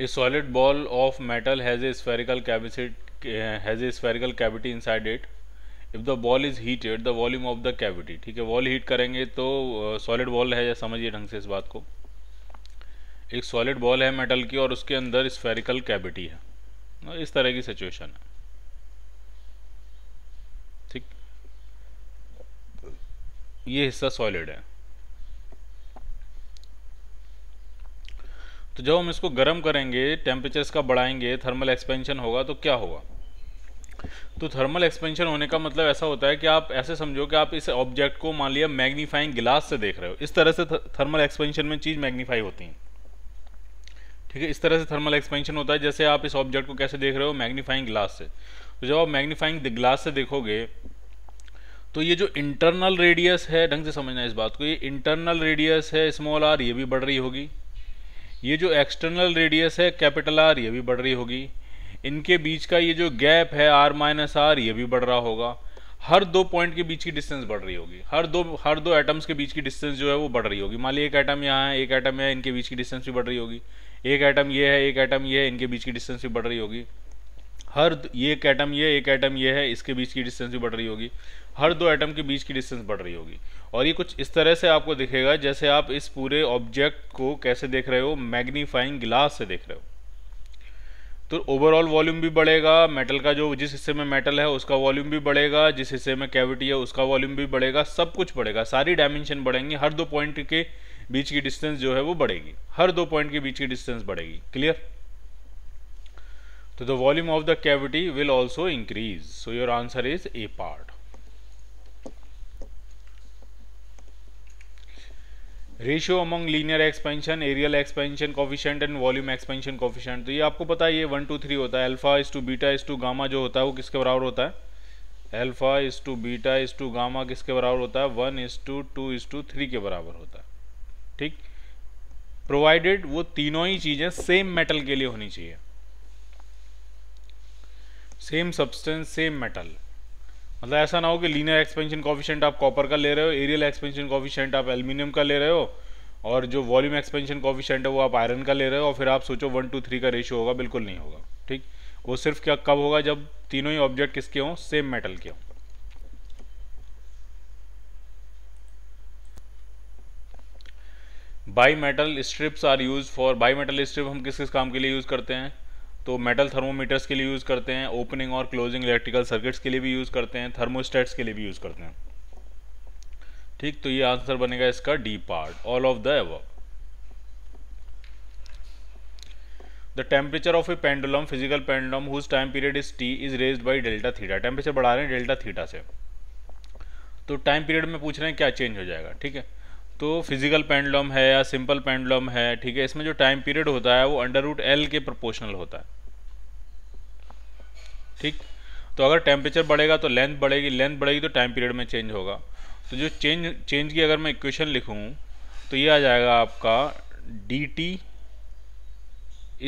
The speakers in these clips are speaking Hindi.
A solid ball of metal has a spherical has a spherical cavity side it if the ball is heated the volume of the cavity ठीक है वॉल हीट करेंगे तो सॉलिड uh, बॉल है या समझिए ढंग से इस बात को एक सॉलिड बॉल है मेटल की और उसके अंदर स्फेरिकल कैविटी है तो इस तरह की सिचुएशन है ठीक ये हिस्सा सॉलिड है तो जब हम इसको गर्म करेंगे टेम्परेचर इसका बढ़ाएंगे थर्मल एक्सपेंशन होगा तो क्या होगा तो थर्मल एक्सपेंशन होने का मतलब ऐसा होता है कि आप ऐसे समझो कि आप इस ऑब्जेक्ट को मान लिया मैग्नीफाइंग ग्लास से देख रहे हो इस तरह से थर्मल एक्सपेंशन में चीज़ मैग्नीफाई होती है ठीक है इस तरह से थर्मल एक्सपेंशन होता है जैसे आप इस ऑब्जेक्ट को कैसे देख रहे हो मैग्नीफाइंग ग्लास से तो जब आप मैग्नीफाइंग ग्लास से देखोगे तो ये जो इंटरनल रेडियस है ढंग से समझना इस बात को ये इंटरनल रेडियस है स्मॉल आर ये भी बढ़ रही होगी ये जो एक्सटर्नल रेडियस है कैपिटल आर ये भी बढ़ रही होगी इनके बीच का ये जो गैप है आर माइनस आर ये भी बढ़ रहा होगा हर दो पॉइंट के बीच की डिस्टेंस बढ़ रही होगी हर दो हर दो एटम्स के बीच की डिस्टेंस जो है वो बढ़ रही होगी मान ली एक एटम यहाँ है एक एटम है इनके बीच की डिस्टेंस भी बढ़ रही होगी एक आइटम ये है एक आइटम ये है इनके बीच की डिस्टेंस भी बढ़ रही होगी हर ये एक एटम ये एक एटम ये है इसके बीच की डिस्टेंस भी बढ़ रही होगी हर दो एटम के बीच की डिस्टेंस बढ़ रही होगी और ये कुछ इस तरह से आपको दिखेगा जैसे आप इस पूरे ऑब्जेक्ट को कैसे देख रहे हो मैग्नीफाइंग ग्लास से देख रहे हो तो ओवरऑल वॉल्यूम भी बढ़ेगा मेटल का जो जिस हिस्से में मेटल है उसका वॉल्यूम भी बढ़ेगा जिस हिस्से में कैविटी है उसका वॉल्यूम भी बढ़ेगा सब कुछ बढ़ेगा सारी डायमेंशन बढ़ेंगी हर दो पॉइंट के बीच की डिस्टेंस जो है वो बढ़ेगी हर दो पॉइंट के बीच की डिस्टेंस बढ़ेगी क्लियर तो the volume of the cavity will also increase so your answer is A part ratio among linear expansion areal expansion coefficient and volume expansion coefficient तो ये आपको पता है ये वन टू थ्री होता है alpha is to beta is to gamma जो होता है वो किसके बराबर होता है alpha is to beta is to gamma किसके बराबर होता है one is to two is to three के बराबर होता है ठीक प्रोवाइडेड वो तीनों ही चीज़ें सेम मेटल के लिए होनी चाहिए सेम सब्सटेंस सेम मेटल मतलब ऐसा ना हो कि लीनियर एक्सपेंशन कॉफिशेंट आप कॉपर का ले रहे हो एरियल एक्सपेंशन कॉफिशेंट आप एल्यूमिनियम का ले रहे हो और जो वॉल्यूम एक्सपेंशन कॉफिशेंट है वो आप आयरन का ले रहे हो और फिर आप सोचो वन टू थ्री का रेशियो होगा बिल्कुल नहीं होगा ठीक वो सिर्फ क्या कब होगा जब तीनों ही ऑब्जेक्ट किसके हों सेम मेटल के हों bimetal strips are use for bimetal strip हम किस किस काम के लिए यूज़ करते हैं तो मेटल थर्मोमीटर्स के लिए यूज़ करते हैं ओपनिंग और क्लोजिंग इलेक्ट्रिकल सर्किट्स के लिए भी यूज़ करते हैं थर्मोस्टेट्स के लिए भी यूज़ करते हैं ठीक तो ये आंसर बनेगा इसका D part all of the एव the temperature of a pendulum physical pendulum whose time period is T is raise by delta theta temperature बढ़ा रहे हैं डेल्टा थीटा से तो टाइम पीरियड में पूछ रहे हैं क्या चेंज हो जाएगा ठीक है तो फिजिकल पेंडुलम है या सिंपल पेंडुलम है ठीक है इसमें जो टाइम पीरियड होता है वो अंडर रूट एल के प्रोपोर्शनल होता है ठीक तो अगर टेम्परेचर बढ़ेगा तो लेंथ बढ़ेगी लेंथ बढ़ेगी तो टाइम पीरियड में चेंज होगा तो जो चेंज चेंज की अगर मैं इक्वेशन लिखूँ तो ये आ जाएगा आपका D T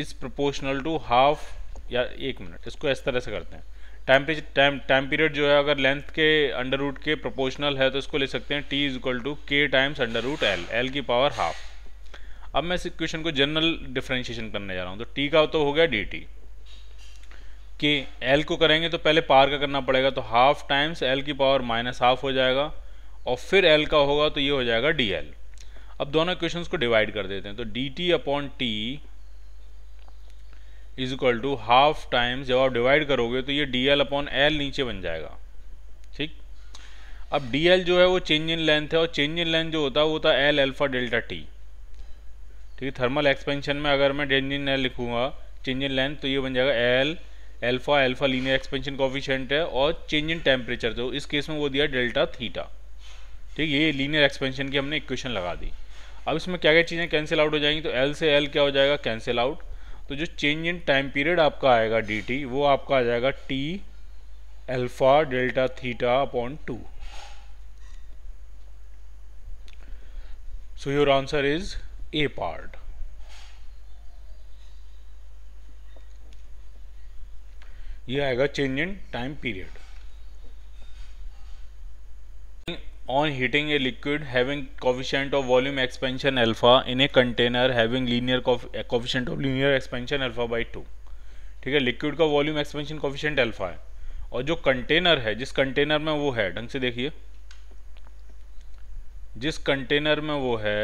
is proportional to half या एक मिनट इसको इस तरह से करते हैं टेम्परेचर टाइम टाइम पीरियड जो है अगर लेंथ के अंडर रूट के प्रोपोर्शनल है तो इसको ले सकते हैं T is equal to K times under root L L की पावर हाफ अब मैं इस इक्वेशन को जनरल डिफ्रेंशिएशन करने जा रहा हूँ तो टी का तो हो गया डी टी के एल को करेंगे तो पहले पार का करना पड़ेगा तो हाफ टाइम्स एल की पावर माइनस हाफ हो जाएगा और फिर एल का होगा तो ये हो जाएगा डी एल अब दोनों इक्वेशन को डिवाइड कर देते हैं तो D T upon T is equal to half times जब आप डिवाइड करोगे तो ये डी एल अपॉन एल नीचे बन जाएगा ठीक अब डी एल जो है वो चेंज इन लेंथ है और चेंज इन लेंथ जो होता है वो होता है एल एल्फा डेल्टा टी ठीक है थर्मल एक्सपेंशन में अगर मैं चेंज इन एल लिखूंगा चेंज इन लेंथ तो ये बन जाएगा L alpha alpha linear expansion coefficient है और चेंज इन टेम्परेचर तो इस केस में वो दिया डेल्टा थीटा ठीक ये लीनियर एक्सपेंशन की हमने इक्वेशन लगा दी अब इसमें क्या क्या चीज़ें कैंसिल आउट हो जाएंगी तो एल से एल क्या हो जाएगा कैंसिल आउट तो जो चेंज इन टाइम पीरियड आपका आएगा डी वो आपका आ जाएगा T alpha delta theta upon two so your answer is A part यह आएगा change in time period on heating a liquid having coefficient of volume expansion alpha in a container having linear coefficient of linear expansion alpha by two ठीक है लिक्विड का वॉल्यूम एक्सपेंशन कोफिशेंट अल्फा है और जो कंटेनर है जिस कंटेनर में वो है ढंग से देखिए जिस कंटेनर में वो है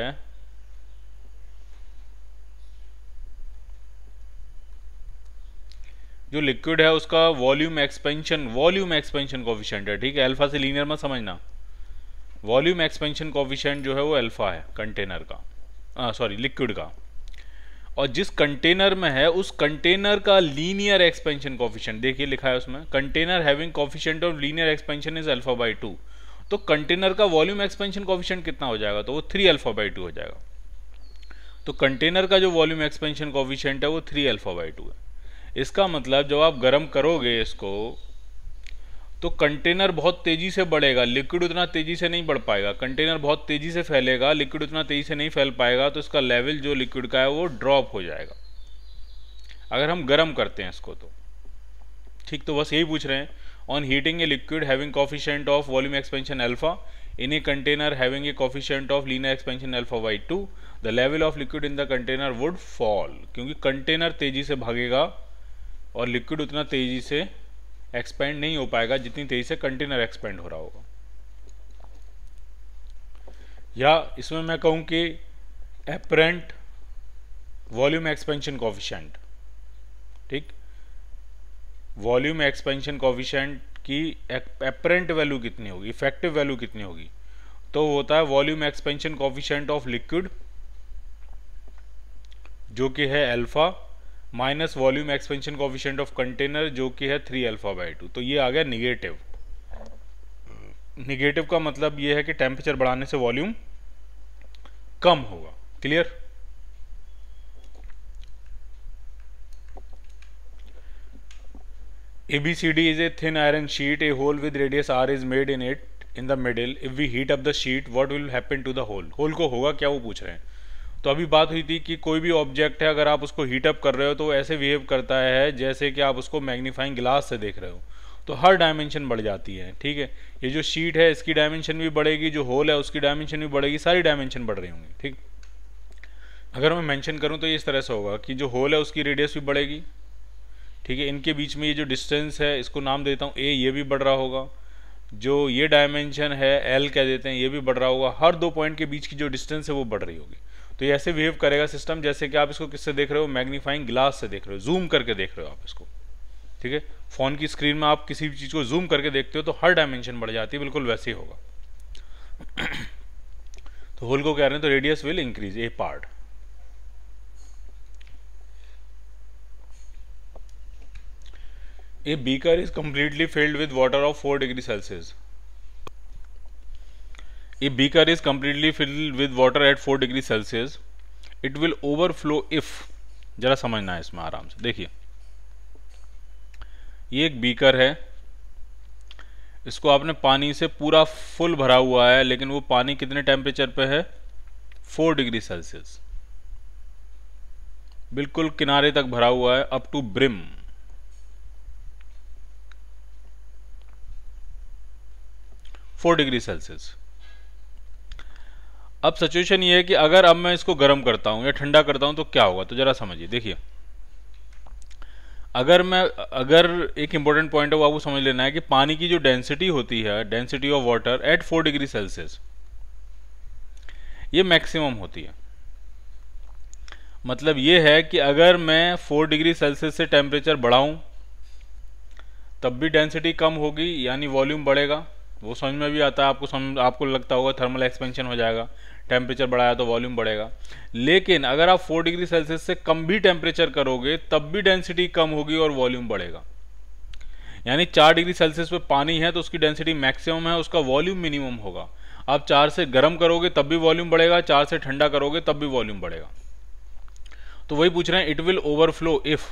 जो लिक्विड है उसका volume expansion volume expansion coefficient है ठीक है अल्फा से लीनियर मत समझना वॉल्यूम एक्सपेंशन कोविशेंट जो है वो अल्फ़ा है कंटेनर का सॉरी लिक्विड का और जिस कंटेनर में है उस कंटेनर का लीनियर एक्सपेंशन कॉफिशेंट देखिए लिखा है उसमें container having coefficient of linear expansion is alpha by two तो कंटेनर का वॉल्यूम एक्सपेंशन कॉफिशेंट कितना हो जाएगा तो वो थ्री अल्फा बाई टू हो जाएगा तो कंटेनर का जो वॉल्यूम एक्सपेंशन कॉफिशेंट है वो थ्री अल्फा बाई टू है इसका मतलब जब आप गर्म करोगे इसको तो कंटेनर बहुत तेज़ी से बढ़ेगा लिक्विड उतना तेज़ी से नहीं बढ़ पाएगा कंटेनर बहुत तेज़ी से फैलेगा लिक्विड उतना तेज़ी से नहीं फैल पाएगा तो इसका लेवल जो लिक्विड का है वो ड्रॉप हो जाएगा अगर हम गर्म करते हैं इसको तो ठीक तो बस यही पूछ रहे हैं on heating a liquid having coefficient of volume expansion alpha in a container having a coefficient of linear expansion alpha by two the level of liquid in the container would fall क्योंकि कंटेनर तेजी से भागेगा और लिक्विड उतना तेजी से एक्सपेंड नहीं हो पाएगा जितनी तेज़ी से कंटेनर एक्सपेंड हो रहा होगा या इसमें मैं कहूं कि एपरेंट वॉल्यूम एक्सपेंशन कॉफिशेंट ठीक वॉल्यूम एक्सपेंशन कॉफिशेंट की एपरेंट वैल्यू कितनी होगी इफेक्टिव वैल्यू कितनी होगी तो होता है volume expansion coefficient of liquid जो कि है alpha minus volume expansion coefficient of container जो कि है थ्री अल्फा बाई टू तो ये आ गया निगेटिव निगेटिव का मतलब ये है कि टेम्परेचर बढ़ाने से वॉल्यूम कम होगा clear A B C D is a thin iron sheet a hole with radius R is made in it in the middle if we heat up the sheet what will happen to the hole hole को होगा क्या वो पूछ रहे हैं तो अभी बात हुई थी कि कोई भी ऑब्जेक्ट है अगर आप उसको हीटअप कर रहे हो तो ऐसे बिहेव करता है जैसे कि आप उसको मैग्नीफाइंग ग्लास से देख रहे हो तो हर डायमेंशन बढ़ जाती है ठीक है ये जो शीट है इसकी डायमेंशन भी बढ़ेगी जो होल है उसकी डायमेंशन भी बढ़ेगी सारी डायमेंशन बढ़ रही होंगी ठीक अगर मैं मैंशन करूँ तो ये इस तरह से होगा कि जो होल है उसकी रेडियस भी बढ़ेगी ठीक है इनके बीच में ये जो डिस्टेंस है इसको नाम देता हूँ ए ये भी बढ़ रहा होगा जो ये डायमेंशन है एल कह देते हैं ये भी बढ़ रहा होगा हर दो पॉइंट के बीच की जो डिस्टेंस है वो बढ़ रही होगी तो ये ऐसे बिहेव करेगा सिस्टम जैसे कि आप इसको किससे देख रहे हो मैग्नीफाइंग ग्लास से देख रहे हो जूम करके देख रहे हो आप इसको ठीक है फ़ोन की स्क्रीन में आप किसी भी चीज़ को जूम करके देखते हो तो हर डायमेंशन बढ़ जाती है बिल्कुल वैसे ही होगा तो होल को कह रहे हैं तो radius will increase A part a beaker is completely filled with water of four degree Celsius A beaker is completely filled with water at 4 degree Celsius. It will overflow if जरा समझना है इसमें आराम से देखिए ये एक बीकर है इसको आपने पानी से पूरा फुल भरा हुआ है लेकिन वो पानी कितने टेम्परेचर पे है फोर डिग्री सेल्सियस बिल्कुल किनारे तक भरा हुआ है up to brim four degree Celsius अब सिचुएशन ये है कि अगर अब मैं इसको गर्म करता हूँ या ठंडा करता हूँ तो क्या होगा तो ज़रा समझिए देखिए अगर मैं अगर एक इंपॉर्टेंट पॉइंट है वो आपको समझ लेना है कि पानी की जो डेंसिटी होती है density of water at four degree Celsius ये मैक्सिमम होती है मतलब ये है कि अगर मैं फोर डिग्री सेल्सियस से टेम्परेचर बढ़ाऊँ तब भी डेंसिटी कम होगी यानी वॉल्यूम बढ़ेगा वो समझ में भी आता है आपको समझ आपको लगता होगा थर्मल एक्सपेंशन हो जाएगा टेम्परेचर बढ़ाया तो वॉल्यूम बढ़ेगा लेकिन अगर आप फोर डिग्री सेल्सियस से कम भी टेम्परेचर करोगे तब भी डेंसिटी कम होगी और वॉल्यूम बढ़ेगा यानी चार डिग्री सेल्सियस पे पानी है तो उसकी डेंसिटी मैक्सिमम है उसका वॉल्यूम मिनिमम होगा आप चार से गर्म करोगे तब भी वॉल्यूम बढ़ेगा चार से ठंडा करोगे तब भी वॉल्यूम बढ़ेगा तो वही पूछ रहे हैं इट विल ओवरफ्लो इफ़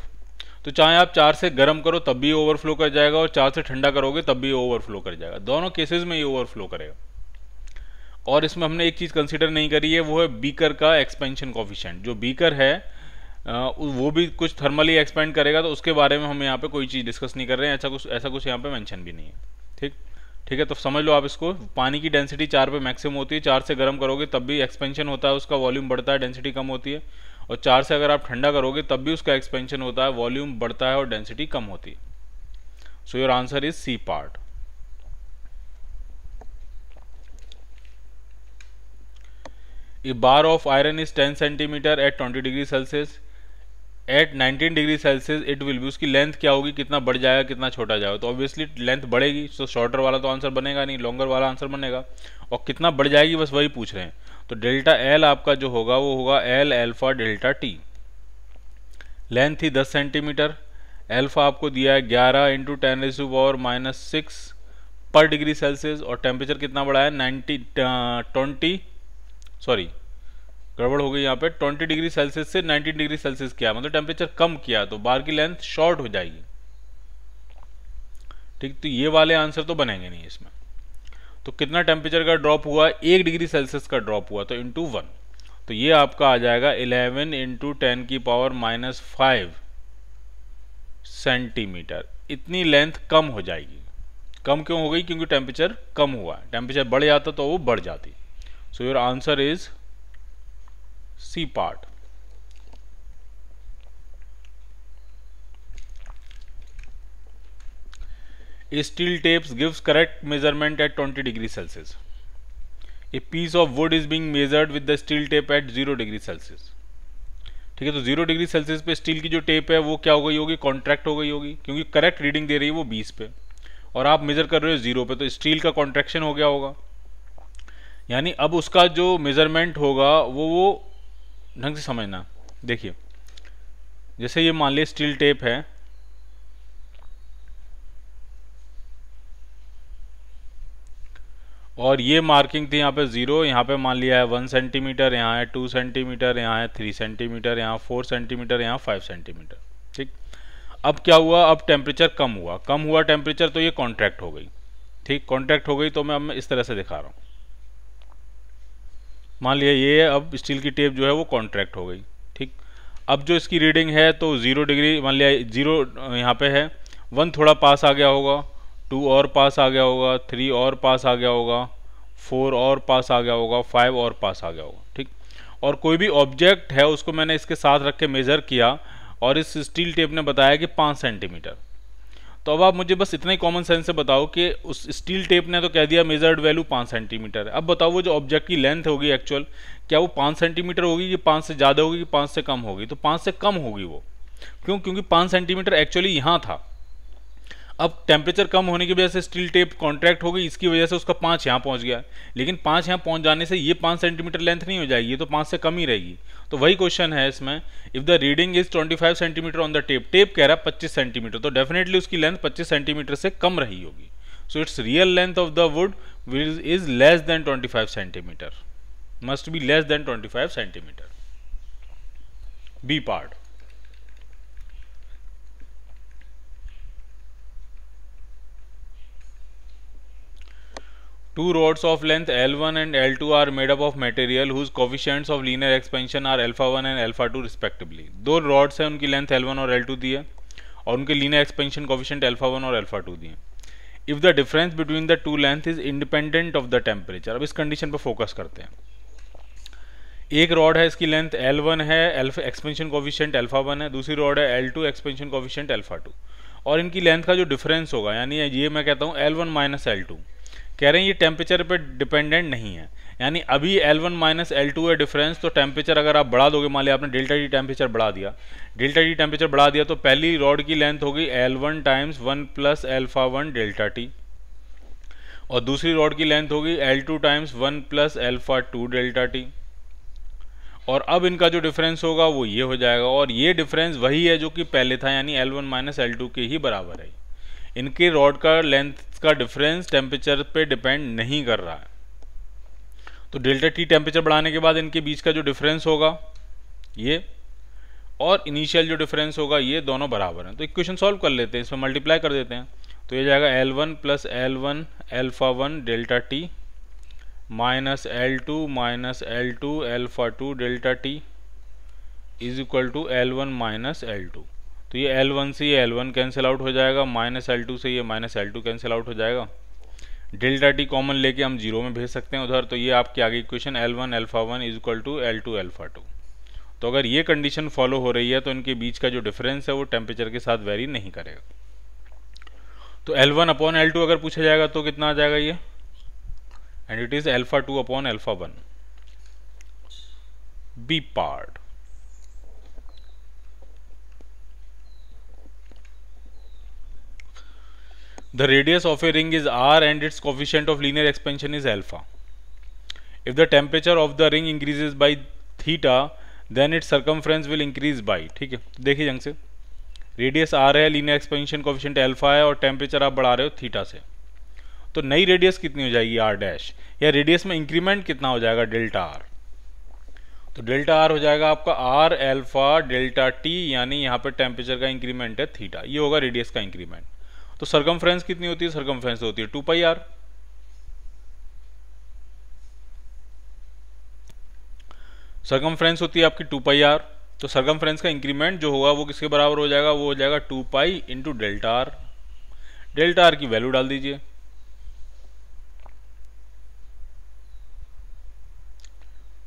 तो चाहे आप चार से गर्म करो तब भी ओवरफ्लो कर जाएगा और चार से ठंडा करोगे तब भी ओवरफ्लो कर जाएगा दोनों केसेस में ये ओवरफ्लो करेगा और इसमें हमने एक चीज़ कंसिडर नहीं करी है वो है बीकर का एक्सपेंशन कॉफिशेंट जो बीकर है वो भी कुछ थर्मली एक्सपेंड करेगा तो उसके बारे में हम यहाँ पे कोई चीज़ डिस्कस नहीं कर रहे हैं ऐसा कुछ ऐसा कुछ यहाँ पे मेंशन भी नहीं है ठीक ठीक है तो समझ लो आप इसको पानी की डेंसिटी चार पे मैक्सिमम होती है चार से गर्म करोगे तब भी एक्सपेंशन होता है उसका वॉल्यूम बढ़ता है डेंसिटी कम होती है और चार से अगर आप ठंडा करोगे तब भी उसका एक्सपेंशन होता है वॉल्यूम बढ़ता है और डेंसिटी कम होती है so your answer is C part a bar of iron is ten centimetre at twenty degree Celsius at nineteen degree Celsius it will भी उसकी लेंथ क्या होगी कितना बढ़ जाएगा कितना छोटा जाएगा तो ऑब्वियसली लेंथ बढ़ेगी सो शॉर्टर वाला तो आंसर बनेगा नहीं लॉन्गर वाला आंसर बनेगा और कितना बढ़ जाएगी बस वही पूछ रहे हैं तो डेल्टा एल आपका जो होगा वो होगा L alpha delta T length थी दस सेंटीमीटर एल्फा आपको दिया है ग्यारह into ten raise to power minus six per degree Celsius और टेम्परेचर कितना बढ़ा है नाइन्टी ट्वेंटी uh, सॉरी गड़बड़ हो गई यहाँ पे 20 डिग्री सेल्सियस से 19 डिग्री सेल्सियस किया मतलब टेम्परेचर कम किया तो बार की लेंथ शॉर्ट हो जाएगी ठीक तो ये वाले आंसर तो बनेंगे नहीं इसमें तो कितना टेम्परेचर का ड्रॉप हुआ एक डिग्री सेल्सियस का ड्रॉप हुआ तो इंटू वन तो ये आपका आ जाएगा 11 इंटू टेन की पावर माइनस फाइव सेंटीमीटर इतनी लेंथ कम हो जाएगी कम क्यों हो गई क्योंकि टेम्परेचर कम हुआ टेम्परेचर बढ़ जाता तो वो बढ़ जाती so your answer is C part steel tapes gives correct measurement at 20 degree Celsius. A piece of wood is being measured with the steel tape at 0 degree Celsius. ठीक है तो 0 डिग्री सेल्सियस पे स्टील की जो टेप है वो क्या हो गई होगी कॉन्ट्रैक्ट हो गई होगी क्योंकि करेक्ट रीडिंग दे रही है वो 20 पे और आप मेजर कर रहे हो जीरो पे तो स्टील का कॉन्ट्रैक्शन हो गया होगा यानी अब उसका जो मेज़रमेंट होगा वो वो ढंग से समझना देखिए जैसे ये मान ली स्टील टेप है और ये मार्किंग थी यहाँ पे ज़ीरो यहाँ पे मान लिया है वन सेंटीमीटर यहाँ है टू सेंटीमीटर यहाँ है थ्री सेंटीमीटर यहाँ फोर सेंटीमीटर यहाँ फाइव सेंटीमीटर ठीक अब क्या हुआ अब टेम्परेचर कम हुआ कम हुआ टेम्परेचर तो ये कॉन्ट्रैक्ट हो गई ठीक कॉन्ट्रैक्ट हो गई तो मैं अब मैं इस तरह से दिखा रहा हूँ मान लिया ये अब स्टील की टेप जो है वो कॉन्ट्रैक्ट हो गई ठीक अब जो इसकी रीडिंग है तो ज़ीरो डिग्री मान लिया ज़ीरो यहाँ पे है वन थोड़ा पास आ गया होगा टू और पास आ गया होगा थ्री और पास आ गया होगा फोर और पास आ गया होगा फाइव और पास आ गया होगा ठीक और कोई भी ऑब्जेक्ट है उसको मैंने इसके साथ रख के मेज़र किया और इस स्टील टेप ने बताया कि पाँच सेंटीमीटर तो अब आप मुझे बस इतना ही कॉमन सेंस से बताओ कि उस स्टील टेप ने तो कह दिया मेजर्ड वैल्यू पाँच सेंटीमीटर है अब बताओ वो जो ऑब्जेक्ट की लेंथ होगी एक्चुअल क्या वो पाँच सेंटीमीटर होगी कि पाँच से ज़्यादा होगी कि पाँच से कम होगी तो पाँच से कम होगी वो क्यों क्योंकि पाँच सेंटीमीटर एक्चुअली यहाँ था अब टेम्परेचर कम होने की वजह से स्टील टेप कॉन्ट्रैक्ट हो गई इसकी वजह से उसका पाँच यहाँ पहुँच गया लेकिन पाँच यहाँ पहुँच जाने से ये पाँच सेंटीमीटर लेंथ नहीं हो जाएगी ये तो पाँच से कम ही रहेगी तो वही क्वेश्चन है इसमें if the reading is 25 centimetre on the tape tape कह रहा है पच्चीस सेंटीमीटर तो डेफिनेटली उसकी लेंथ पच्चीस सेंटीमीटर से कम रही होगी so its real length of the wood is less than 25 centimetre must be less than 25 centimetre B part two of length L one and L two are made up of material whose coefficients of linear expansion are alpha one and alpha two respectively दो रॉड्स हैं उनकी लेंथ एल वन और L2 दी है और उनके linear expansion coefficient alpha one और एल्फा टू दिए if the difference between the two length is independent of the temperature अब इस कंडीशन पर फोकस करते हैं एक रॉड है इसकी लेंथ एल वन है एक्सपेंशन कोफिशेंट एल्फा वन है दूसरी रॉड है L two expansion coefficient alpha two और इनकी लेंथ का जो डिफरेंस होगा यानी ये मैं कहता हूँ L one minus L two कह रहे हैं ये टेम्परेचर पे डिपेंडेंट नहीं है यानी अभी L1 one minus L two है डिफरेंस तो टेम्परेचर अगर आप बढ़ा दोगे मान लिया आपने डेल्टा डी टेम्परेचर बढ़ा दिया डेल्टा डी टेम्परेचर बढ़ा दिया तो पहली रॉड की लेंथ होगी L1 one times one plus alpha one delta T और दूसरी रॉड की लेंथ होगी L2 two times one plus alpha two delta T और अब इनका जो डिफरेंस होगा वो ये हो जाएगा और ये डिफरेंस वही है जो कि पहले था यानी एल वन माइनस एल के ही बराबर है इनके रॉड का लेंथ का डिफरेंस टेम्परेचर पे डिपेंड नहीं कर रहा है तो डेल्टा टी टेम्परेचर बढ़ाने के बाद इनके बीच का जो डिफरेंस होगा ये और इनिशियल जो डिफरेंस होगा ये दोनों बराबर हैं तो इक्वेशन सॉल्व कर लेते हैं इसमें मल्टीप्लाई कर देते हैं तो ये जाएगा L one plus L one alpha one delta T minus L two minus L two alpha two delta T is equal to L one minus L two तो ये एल वन से ये एल वन कैंसिल आउट हो जाएगा माइनस एल टू से ये minus L two cancel out हो जाएगा डेल्टा टी कॉमन लेके हम जीरो में भेज सकते हैं उधर तो ये आपके आगे equation L one alpha one is equal to L two alpha two तो अगर ये कंडीशन फॉलो हो रही है तो इनके बीच का जो डिफरेंस है वो टेम्परेचर के साथ वेरी नहीं करेगा तो L one upon L two अगर पूछा जाएगा तो कितना आ जाएगा ये and it is alpha two upon alpha one B part The radius of a ring is r and its coefficient of linear expansion is alpha. If the temperature of the ring by theta theta, its circumference will increase by ठीक है देखिए जंग से रेडियस आर है लीनियर एक्सपेंशन कॉफिशियंट एल्फा है और टेम्परेचर आप बढ़ा रहे हो थीटा से तो नई रेडियस कितनी हो जाएगी आर डैश या रेडियस में इंक्रीमेंट कितना हो जाएगा डेल्टा आर तो डेल्टा आर हो जाएगा आपका आर एल्फा डेल्टा टी यानी यहाँ पे टेम्परेचर का इंक्रीमेंट है थीटा ये होगा रेडियस का इंक्रीमेंट तो सरगम कितनी होती है सरगम फ्रेंस तो होती है टू पाई आर सरगम होती है आपकी टू पाई आर तो सरगम का इंक्रीमेंट जो होगा वो किसके बराबर हो जाएगा वो हो जाएगा two pi into delta R delta R की वैल्यू डाल दीजिए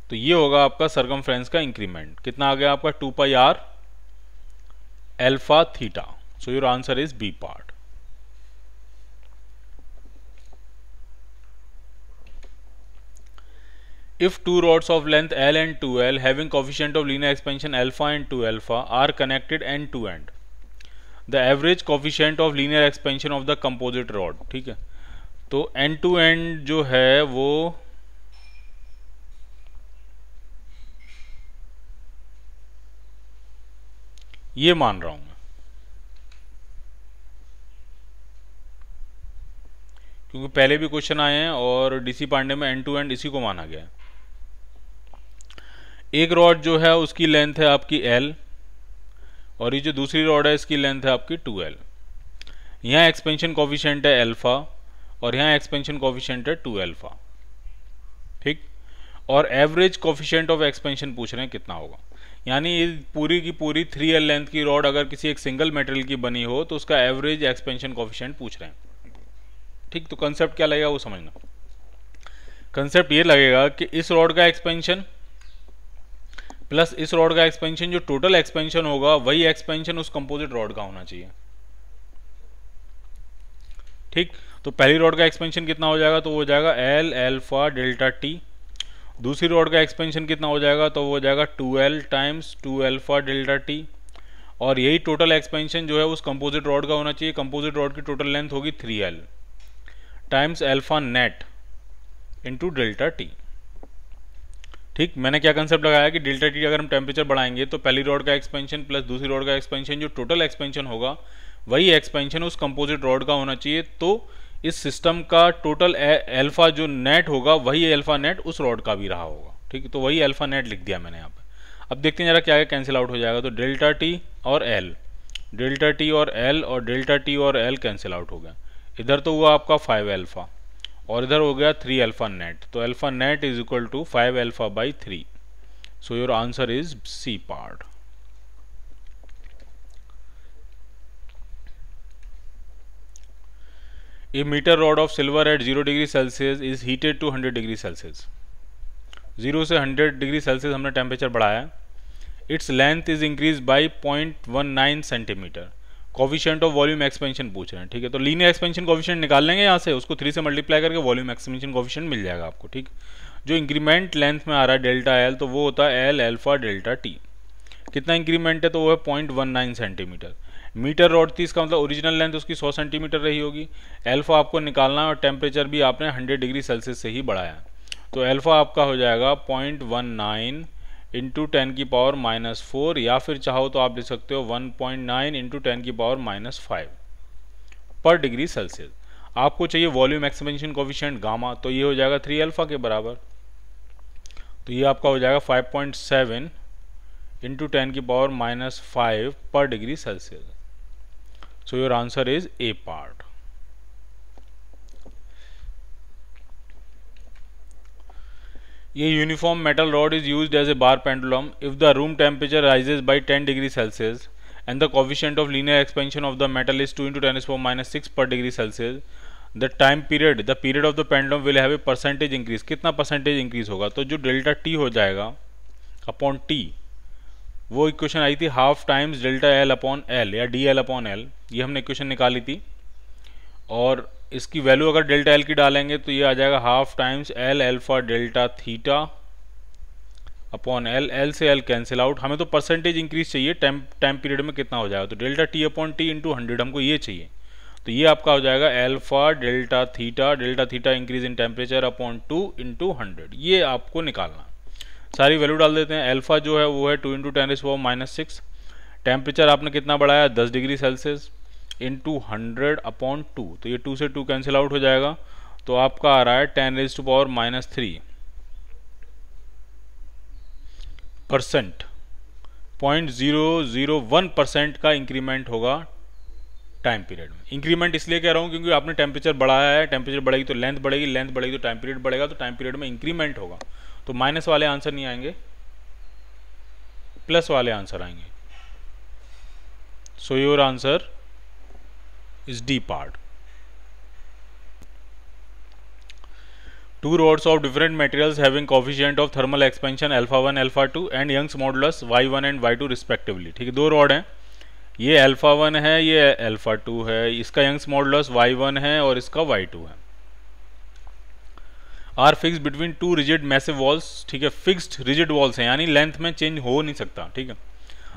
तो ये होगा आपका सरगम का इंक्रीमेंट कितना आ गया आपका two pi R alpha theta so your answer is B part If two rods of length L and 2L having coefficient of linear expansion alpha and 2 alpha are connected end to end, the average coefficient of linear expansion of the composite rod, ठीक है तो end to end जो है वो ये मान रहा हूं मैं क्योंकि पहले भी क्वेश्चन आए हैं और डीसी पांडे में एंड टू एंड इसी को माना गया है एक रॉड जो है उसकी लेंथ है आपकी एल और ये जो दूसरी रॉड है इसकी लेंथ है आपकी टू एल यहाँ एक्सपेंशन कॉफिशेंट है एल्फ़ा और यहाँ एक्सपेंशन कॉफिशेंट है टू एल्फ़ा ठीक और एवरेज कॉफिशेंट ऑफ एक्सपेंशन पूछ रहे हैं कितना होगा यानी ये पूरी की पूरी थ्री एल लेंथ की रॉड अगर किसी एक सिंगल मेटेरियल की बनी हो तो उसका एवरेज एक्सपेंशन कॉफिशेंट पूछ रहे हैं ठीक तो कंसेप्ट क्या लगेगा वो समझना कंसेप्ट ये लगेगा कि इस रॉड का एक्सपेंशन प्लस इस रॉड का एक्सपेंशन जो टोटल एक्सपेंशन होगा वही एक्सपेंशन उस कंपोजिट रॉड का होना चाहिए ठीक तो पहली रॉड का एक्सपेंशन कितना हो जाएगा तो वो हो जाएगा एल एल्फा डेल्टा टी दूसरी रॉड का एक्सपेंशन कितना हो जाएगा तो वो हो जाएगा two L times two alpha delta T और यही टोटल एक्सपेंशन जो है उस कंपोजिट रॉड का होना चाहिए कंपोजिट रॉड की टोटल लेंथ होगी three L times alpha net into delta T ठीक मैंने क्या कंसेप्ट लगाया कि डेल्टा टी अगर हम टेम्परेचर बढ़ाएंगे तो पहली रोड का एक्सपेंशन प्लस दूसरी रोड का एक्सपेंशन जो टोटल एक्सपेंशन होगा वही एक्सपेंशन उस कंपोजिट रोड का होना चाहिए तो इस सिस्टम का टोटल एल्फा जो नेट होगा वही एल्फा नेट उस रॉड का भी रहा होगा ठीक तो वही एल्फा नेट लिख दिया मैंने यहाँ पर अब देखते हैं जरा क्या क्या कैंसिल आउट हो जाएगा तो डेल्टा टी और एल डेल्टा टी और एल और डेल्टा टी और एल कैंसिल आउट हो गया इधर तो हुआ आपका फाइव एल्फा और इधर हो गया थ्री अल्फा नेट तो alpha net is equal to five alpha by three so your answer is C part a metre rod of silver at zero degree Celsius is heated to hundred degree Celsius zero से हंड्रेड डिग्री सेल्सियस हमने टेम्परेचर बढ़ाया its length is increase by point one nine centimetre coefficient of volume expansion पूछ रहे हैं ठीक है तो लीनियर एक्सपेंशन कॉफिशेंट निकाल लेंगे यहाँ से उसको थ्री से मल्टीप्लाई करके वॉल्यूम एक्सपेंशन कॉफिशेंट मिल जाएगा आपको ठीक जो इंक्रीमेंट लेंथ में आ रहा है डेल्टा एल तो वो होता है एल एल्फा डेल्टा टी कितना इंक्रीमेंट है तो वो है point one nine centimetre metre rod थी इसका मतलब ओरिजिनल लेंथ उसकी सौ सेंटीमीटर रही होगी एल्फा आपको निकालना है और टेम्परेचर भी आपने हंड्रेड डिग्री सेल्सियस से ही बढ़ाया तो एल्फा आपका हो जाएगा point one nine into ten की पावर माइनस फोर या फिर चाहो तो आप लिख सकते हो one point nine into ten की power minus five per degree Celsius आपको चाहिए वॉल्यूम एक्सपेंशन कोफिशेंट गामा तो ये हो जाएगा थ्री अल्फा के बराबर तो ये आपका हो जाएगा five point seven into ten की power minus five per degree Celsius so your answer is A part ये uniform metal rod is use as a bar pendulum if the room temperature rises by ten degree Celsius and the coefficient of linear expansion of the metal is two into ten is four minus six per degree Celsius the time period the period of the pendulum will have a percentage increase कितना परसेंटेज इंक्रीज होगा तो जो डेल्टा टी हो जाएगा अपॉन टी वो इक्वेशन आई थी half times delta L upon L या डी एल अपॉन एल ये हमने इक्वेशन निकाली थी और इसकी वैल्यू अगर डेल्टा एल की डालेंगे तो ये आ जाएगा half times L alpha delta theta upon L L से एल कैंसिल आउट हमें तो परसेंटेज इंक्रीज चाहिए टाइम टाइम पीरियड में कितना हो जाएगा तो delta T upon T into hundred हमको ये चाहिए तो ये आपका हो जाएगा alpha delta theta delta theta increase in temperature upon two into hundred ये आपको निकालना सारी वैल्यू डाल देते हैं एल्फा जो है वो है two into ten is minus six temperature आपने कितना बढ़ाया दस degree Celsius into hundred upon two तो ये टू से टू कैंसिल आउट हो जाएगा तो आपका आ रहा है ten raise to power minus three percent point zero zero one percent का इंक्रीमेंट होगा टाइम पीरियड में इंक्रीमेंट इसलिए कह रहा हूँ क्योंकि आपने टेम्परेचर बढ़ाया है टेम्परेचर बढ़ेगी तो लेंथ बढ़ेगी लेंथ बढ़ेगी तो टाइम पीरियड बढ़ेगा तो टाइम पीरियड में इंक्रीमेंट होगा तो माइनस वाले आंसर नहीं आएंगे प्लस वाले आंसर आएंगे so your answer is D part. Two rods of different materials having coefficient of thermal expansion alpha 1, alpha 2 and Young's modulus y1 and y2 respectively. ठीक है दो रॉड हैं ये अल्फा वन है ये अल्फा टू है इसका यंग्स मॉडुलस वाई वन है और इसका वाई टू है are fix between two rigid massive walls ठीक है फिक्स्ड रिजिड वॉल्स हैं यानी लेंथ में चेंज हो नहीं सकता ठीक है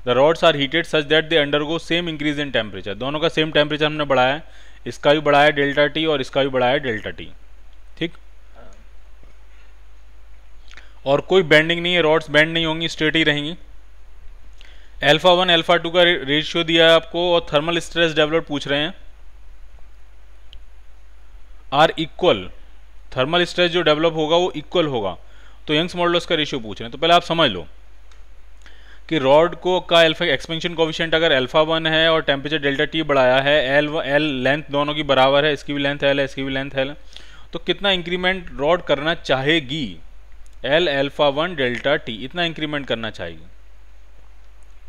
the rods are heated such that they undergo same increase in temperature दोनों का सेम टेम्परेचर हमने बढ़ाया है इसका भी बढ़ाया डेल्टा टी और इसका भी बढ़ाया डेल्टा टी ठीक और कोई बेंडिंग नहीं है रॉड्स बेंड नहीं होंगी स्ट्रेट ही रहेंगी एल्फा वन एल्फा टू का रेशियो दिया है आपको और थर्मल स्ट्रेस डेवलप पूछ रहे हैं आर इक्वल थर्मल स्ट्रेस जो डेवलप होगा वो इक्वल होगा तो यंग्स मॉडल का रेशियो पूछ रहे हैं तो पहले आप समझ लो कि रॉड को का एल्फा एक्सपेंशन कोविशेंट अगर अल्फा वन है और टेम्परेचर डेल्टा टी बढ़ाया है एल एल लेंथ दोनों की बराबर है इसकी भी लेंथ एल है इसकी भी लेंथ एल है तो कितना इंक्रीमेंट रॉड करना चाहेगी L alpha one delta T इतना इंक्रीमेंट करना चाहिए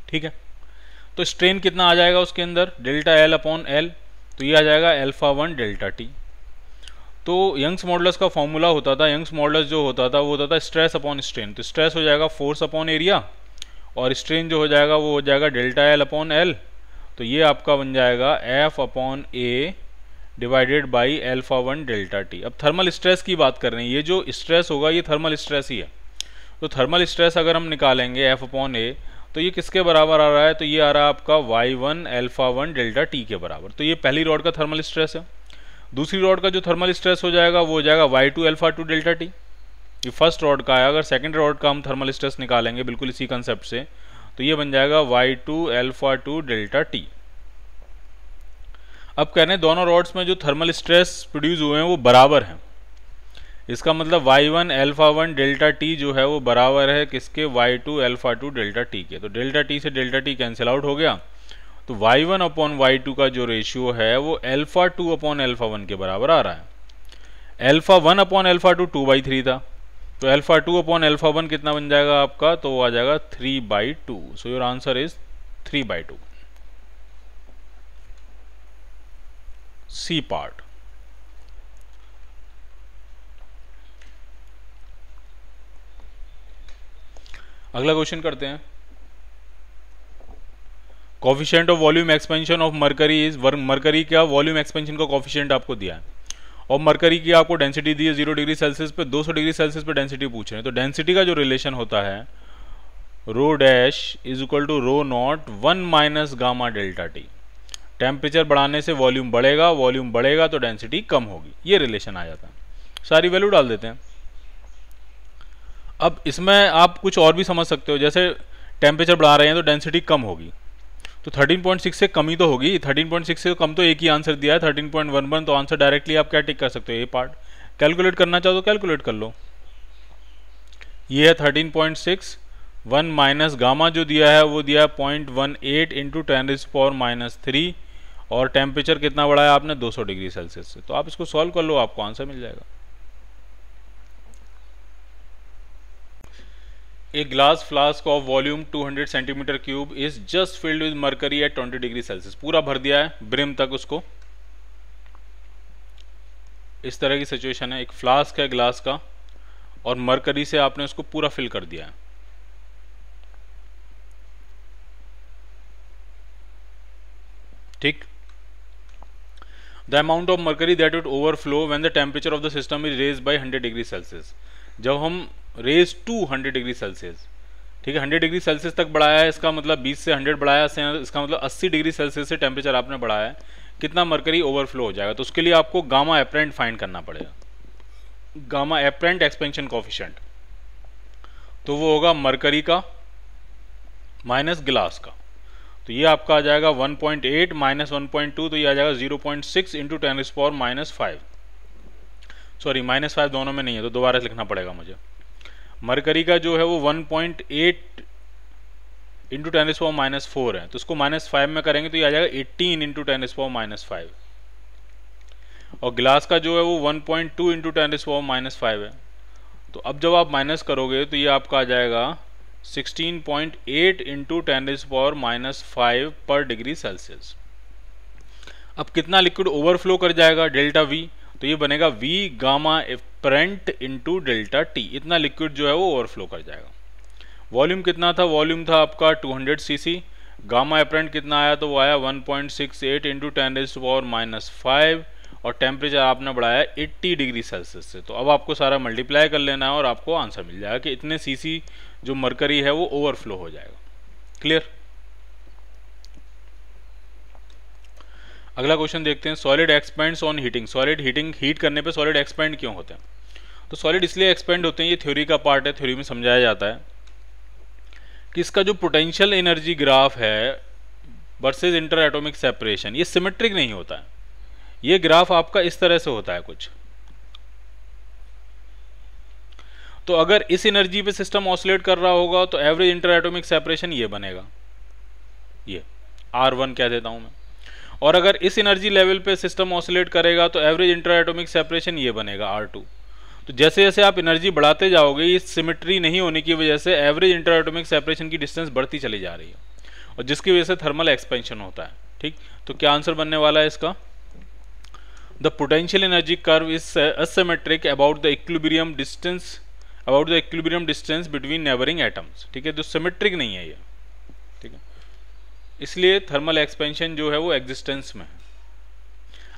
ठीक है तो स्ट्रेन कितना आ जाएगा उसके अंदर डेल्टा एल अपॉन एल तो ये आ जाएगा एल्फा वन डेल्टा टी तो यंग्स मॉडल्स का फॉर्मूला होता था यंग्स मॉडल्स जो होता था वो होता था स्ट्रेस अपॉन स्ट्रेन तो स्ट्रेस हो जाएगा फोर्स अपॉन एरिया और स्ट्रेन जो हो जाएगा वो हो जाएगा डेल्टा एल अपॉन एल तो ये आपका बन जाएगा F upon A divided by alpha one delta T अब थर्मल स्ट्रेस की बात कर रहे हैं ये जो स्ट्रेस होगा ये थर्मल स्ट्रेस ही है तो थर्मल स्ट्रेस अगर हम निकालेंगे एफ अपॉन ए तो ये किसके बराबर आ रहा है तो ये आ रहा है आपका Y one alpha one delta T के बराबर तो ये पहली रॉड का थर्मल स्ट्रेस है दूसरी रॉड का जो थर्मल स्ट्रेस हो जाएगा वो हो जाएगा Y two alpha two delta T ये फर्स्ट रॉड का है अगर सेकेंड रॉड का हम थर्मल स्ट्रेस निकालेंगे बिल्कुल इसी कंसेप्ट से तो ये बन जाएगा Y two alpha two delta T अब कह रहे हैं दोनों रॉड्स में जो थर्मल स्ट्रेस प्रोड्यूस हुए हैं वो बराबर हैं इसका मतलब Y one alpha one delta T जो है वो बराबर है किसके Y two alpha two delta T के तो डेल्टा टी से डेल्टा टी कैंसिल आउट हो गया तो Y one upon Y two का जो रेशियो है वो alpha two upon alpha one के बराबर आ रहा है alpha one upon alpha two two by three था तो alpha two upon alpha one कितना बन जाएगा आपका तो वो आ जाएगा three by two so your answer is three by two C part अगला क्वेश्चन करते हैं coefficient of volume expansion of mercury is mercury का वॉल्यूम एक्सपेंशन का कॉफिशियंट आपको दिया है और मरकरी की आपको डेंसिटी दी है जीरो डिग्री सेल्सियस पे 200 डिग्री सेल्सियस पे डेंसिटी पूछ रहे हैं तो डेंसिटी का जो रिलेशन होता है rho dash is equal to rho naught one minus gamma delta T temperature बढ़ाने से वॉल्यूम बढ़ेगा वॉल्यूम बढ़ेगा तो डेंसिटी कम होगी ये रिलेशन आ जाता है सारी वैल्यू डाल देते हैं अब इसमें आप कुछ और भी समझ सकते हो जैसे टेम्परेचर बढ़ा रहे हैं तो डेंसिटी कम होगी तो 13.6 से कमी तो होगी 13.6 से कम तो एक ही आंसर दिया है 13.11 तो आंसर डायरेक्टली आप क्या टिक कर सकते हो ये पार्ट कैलकुलेट करना चाहो तो कैलकुलेट कर लो ये है 13.6 point six one minus gamma जो दिया है वो दिया है point one eight into ten is power minus three और टेम्परेचर कितना बढ़ा है आपने 200 डिग्री सेल्सियस से तो आप इसको सॉल्व कर लो आपको आंसर मिल जाएगा a glass flask of volume 200 centimetre cube is just filled with mercury at 20 degree Celsius पूरा भर दिया है ब्रिम तक उसको इस तरह की सिचुएशन है एक फ्लास्क है ग्लास का और मरकरी से आपने उसको पूरा फिल कर दिया है ठीक the amount of mercury that it overflow when the temperature of the system is raise by hundred degree Celsius जब हम raise to hundred degree Celsius ठीक है हंड्रेड डिग्री सेल्सियस तक बढ़ाया है इसका मतलब बीस से हंड्रेड बढ़ाया से इसका मतलब अस्सी डिग्री सेल्सियस से टेम्परेचर आपने बढ़ाया है कितना मरकरी ओवरफ्लो हो जाएगा तो उसके लिए आपको गामा एप्रेंट फाइंड करना पड़ेगा गामा एप्रेंट एक्सपेंशन कॉफिशेंट तो वो होगा मरकरी का माइनस गिलास का तो ये आपका आ जाएगा 1.8 माइनस वन तो ये आ जाएगा 0.6 point six into ten power minus five sorry minus five दोनों में नहीं है तो दोबारा लिखना पड़ेगा मुझे मरकरी का जो है वो one point eight into ten is power minus four है तो उसको माइनस फाइव में करेंगे तो ये आ जाएगा eighteen into ten s power minus five और ग्लास का जो है वो one point two into ten is power minus five है तो अब जब आप माइनस करोगे तो ये आपका आ जाएगा sixteen point eight into ten is power minus five per degree Celsius अब कितना लिक्विड ओवरफ्लो कर जाएगा डेल्टा वी तो ये बनेगा V gamma current into delta T इतना लिक्विड जो है वो ओवरफ्लो कर जाएगा वॉल्यूम कितना था वॉल्यूम था आपका 200 सीसी गामा एपरेंट कितना आया तो वो आया 1.68 point six eight into ten raise power minus five और टेम्परेचर आपने बढ़ाया 80 डिग्री सेल्सियस से तो अब आपको सारा मल्टीप्लाई कर लेना है और आपको आंसर मिल जाएगा कि इतने सीसी जो मरकरी है वो ओवरफ्लो हो जाएगा क्लियर अगला क्वेश्चन देखते हैं solid expands on heating solid heating heat करने पे सॉलिड एक्सपेंड क्यों होते हैं तो सॉलिड इसलिए एक्सपेंड होते हैं ये थ्योरी का पार्ट है थ्योरी में समझाया जाता है कि इसका जो पोटेंशियल एनर्जी ग्राफ है वर्सेज इंटर एटोमिक सेपरेशन ये सिमेट्रिक नहीं होता है ये ग्राफ आपका इस तरह से होता है कुछ तो अगर इस एनर्जी पे सिस्टम ऑसोलेट कर रहा होगा तो एवरेज इंटर एटोमिक सेपरेशन ये बनेगा ये आर वन कह देता हूं मैं और अगर इस एनर्जी लेवल पे सिस्टम ऑसिलेट करेगा तो एवरेज इंटर एटोमिक सेपरेशन ये बनेगा आर टू तो जैसे जैसे आप एनर्जी बढ़ाते जाओगे ये सिमिट्री नहीं होने की वजह से एवरेज इंटर एटोमिक सेपरेशन की डिस्टेंस बढ़ती चली जा रही है और जिसकी वजह से थर्मल एक्सपेंशन होता है ठीक तो क्या आंसर बनने वाला है इसका the potential energy curve is asymmetric about the equilibrium distance about the equilibrium distance between neighbouring atoms ठीक है जो तो सिमेट्रिक नहीं है ये इसलिए थर्मल एक्सपेंशन जो है वो एग्जिस्टेंस में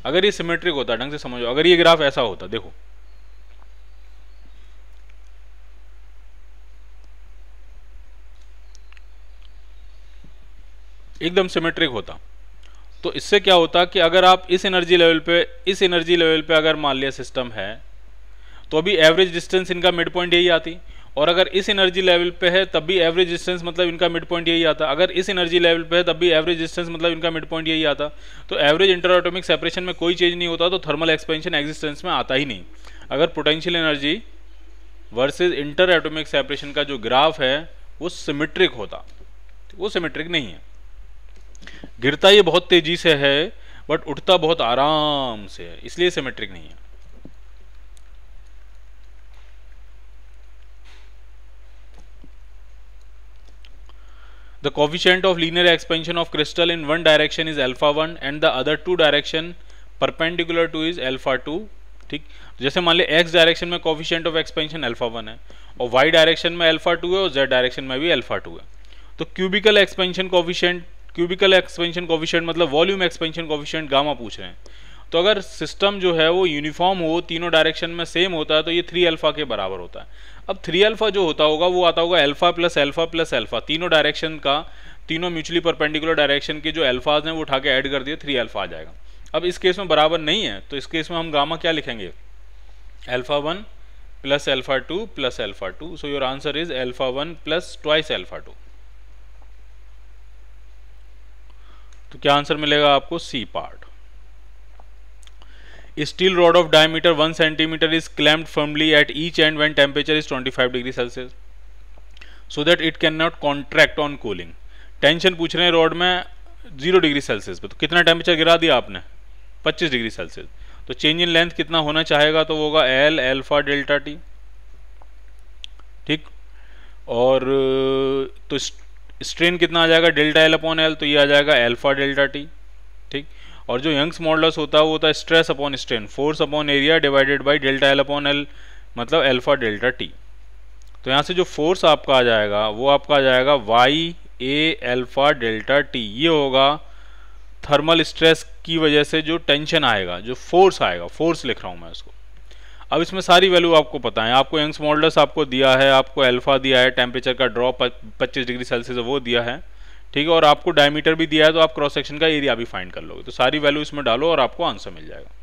अगर ये सिमेट्रिक होता ढंग से समझो अगर ये ग्राफ ऐसा होता देखो एकदम सिमेट्रिक होता तो इससे क्या होता कि अगर आप इस एनर्जी लेवल पे इस एनर्जी लेवल पे अगर मान लिया सिस्टम है तो अभी एवरेज डिस्टेंस इनका मिड पॉइंट यही आती और अगर इस एनर्जी लेवल पे है तब भी एवरेज डिस्टेंस मतलब इनका मिड पॉइंट यही आता अगर इस एनर्जी लेवल पे है तब भी एवरेज डिस्टेंस मतलब इनका मिड पॉइंट यही आता तो एवरेज इंटरऑटोमिक सेपरेशन में कोई चेंज नहीं होता तो थर्मल एक्सपेंशन एग्जिस्टेंस में आता ही नहीं अगर potential energy versus interatomic separation का जो ग्राफ है वो सिमेट्रिक होता वो सिमेट्रिक नहीं है गिरता ये बहुत तेज़ी से है बट उठता बहुत आराम से है इसलिए सिमेट्रिक नहीं है The coefficient of linear expansion of crystal in one direction is alpha 1 and the other two direction perpendicular to is alpha 2 ठीक जैसे मान ले x डायरेक्शन में कॉफिशियंट ऑफ एक्सपेंशन एल्फा 1 है और y डायरेक्शन में अल्फा 2 है और z डायरेक्शन में भी एल्फा 2 है तो cubical expansion coefficient cubical expansion coefficient मतलब वॉल्यूम एक्सपेंशन कोफिशियंट गामा पूछ रहे हैं तो अगर सिस्टम जो है वो यूनिफॉर्म हो तीनों डायरेक्शन में सेम होता है तो ये थ्री अल्फा के बराबर होता है अब थ्री अल्फा जो होता होगा वो आता होगा alpha plus alpha plus alpha तीनों डायरेक्शन का तीनों म्यूचुअली परपेंडिकुलर डायरेक्शन के जो अल्फाज हैं वो उठा के ऐड कर दिए थ्री अल्फा आ जाएगा अब इस केस में बराबर नहीं है तो इस केस में हम गामा क्या लिखेंगे alpha one plus alpha two plus alpha two so your answer is alpha one plus twice alpha two तो क्या आंसर मिलेगा आपको C part steel rod of diameter one centimetre is clamped firmly at each end when temperature is twenty five degree Celsius so that it can not contract on cooling tension पूछ रहे हैं रॉड में जीरो डिग्री सेल्सियस पे तो कितना टेम्परेचर गिरा दिया आपने पच्चीस डिग्री सेल्सियस तो चेंज इन लेंथ कितना होना चाहेगा तो वो होगा एल एल्फा डेल्टा टी ठीक और तो स्ट्रेन कितना आ जाएगा डेल्टा एल अपॉन एल तो ये आ जाएगा एल्फा डेल्टा टी ठीक और जो यंग्स मॉडलस होता है वो होता है stress upon strain force upon area divided by delta L upon L मतलब एल्फा डेल्टा टी तो यहाँ से जो फोर्स आपका आ जाएगा वो आपका आ जाएगा Y A alpha delta T ये होगा थर्मल स्ट्रेस की वजह से जो टेंशन आएगा जो फोर्स आएगा फोर्स लिख रहा हूँ मैं उसको अब इसमें सारी वैल्यू आपको पता है आपको यंग्स मॉडल्स आपको दिया है आपको एल्फा दिया है टेम्परेचर का ड्रॉप 25 डिग्री सेल्सियस वो दिया है ठीक है और आपको डायमीटर भी दिया है तो आप क्रॉस सेक्शन का एरिया भी फाइंड कर लोगे तो सारी वैल्यू इसमें डालो और आपको आंसर मिल जाएगा